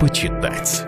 почитать.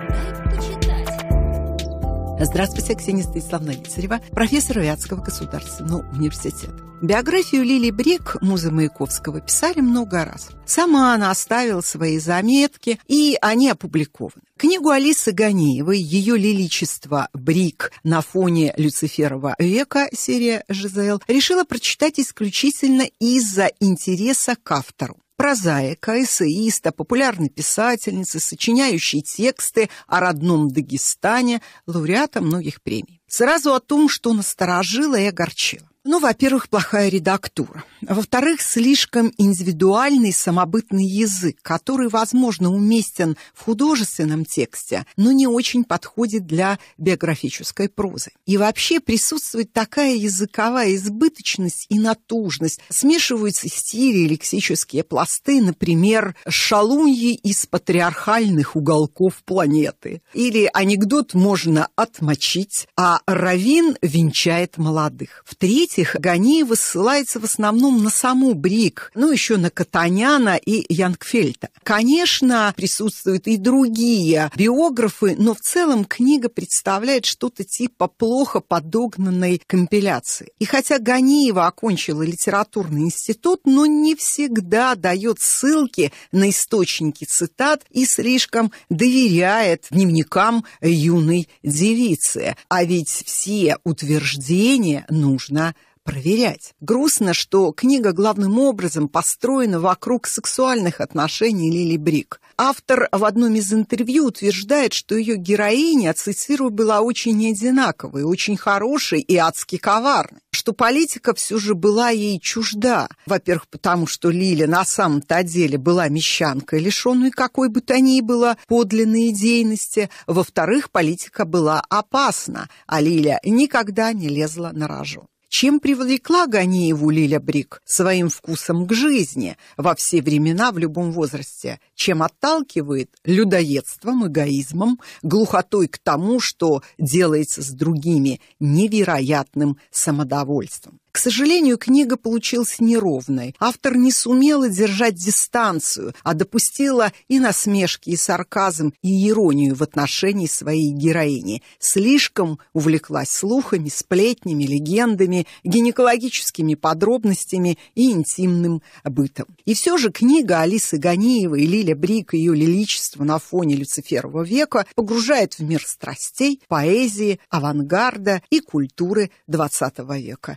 Здравствуйте, Ксения Станиславна Лицарева, профессор Вятского государственного ну, университета. Биографию Лили Брик, музы Маяковского, писали много раз. Сама она оставила свои заметки, и они опубликованы. Книгу Алисы Ганеевой «Ее лиличество Брик на фоне Люциферова века» серия «Жизел» решила прочитать исключительно из-за интереса к автору прозаика, эссеиста, популярной писательницы, сочиняющей тексты о родном Дагестане, лауреата многих премий. Сразу о том, что насторожило и огорчило. Ну, во-первых, плохая редактура. Во-вторых, слишком индивидуальный самобытный язык, который, возможно, уместен в художественном тексте, но не очень подходит для биографической прозы. И вообще присутствует такая языковая избыточность и натужность. Смешиваются стили, лексические пласты, например, шалуньи из патриархальных уголков планеты. Или анекдот можно отмочить, а равин венчает молодых. В-третьих, Брянских Ганиева ссылается в основном на саму Брик, ну, еще на Катаняна и Янгфельта. Конечно, присутствуют и другие биографы, но в целом книга представляет что-то типа плохо подогнанной компиляции. И хотя Ганиева окончила литературный институт, но не всегда дает ссылки на источники цитат и слишком доверяет дневникам юной девицы. А ведь все утверждения нужно проверять. Грустно, что книга главным образом построена вокруг сексуальных отношений Лили Брик. Автор в одном из интервью утверждает, что ее героиня, цитирую, была очень одинаковой, очень хорошей и адски коварной что политика все же была ей чужда. Во-первых, потому что Лили на самом-то деле была мещанкой, лишенной какой бы то ни было подлинной идейности. Во-вторых, политика была опасна, а Лиля никогда не лезла на рожон. Чем привлекла Ганиеву Лиля Брик своим вкусом к жизни во все времена в любом возрасте? Чем отталкивает людоедством, эгоизмом, глухотой к тому, что делается с другими, невероятным самодовольством? К сожалению, книга получилась неровной. Автор не сумела держать дистанцию, а допустила и насмешки, и сарказм, и иронию в отношении своей героини. Слишком увлеклась слухами, сплетнями, легендами, гинекологическими подробностями и интимным бытом. И все же книга Алисы Ганиевой и Лиля Брик, ее лиличество на фоне Люциферова века погружает в мир страстей, поэзии, авангарда и культуры XX века.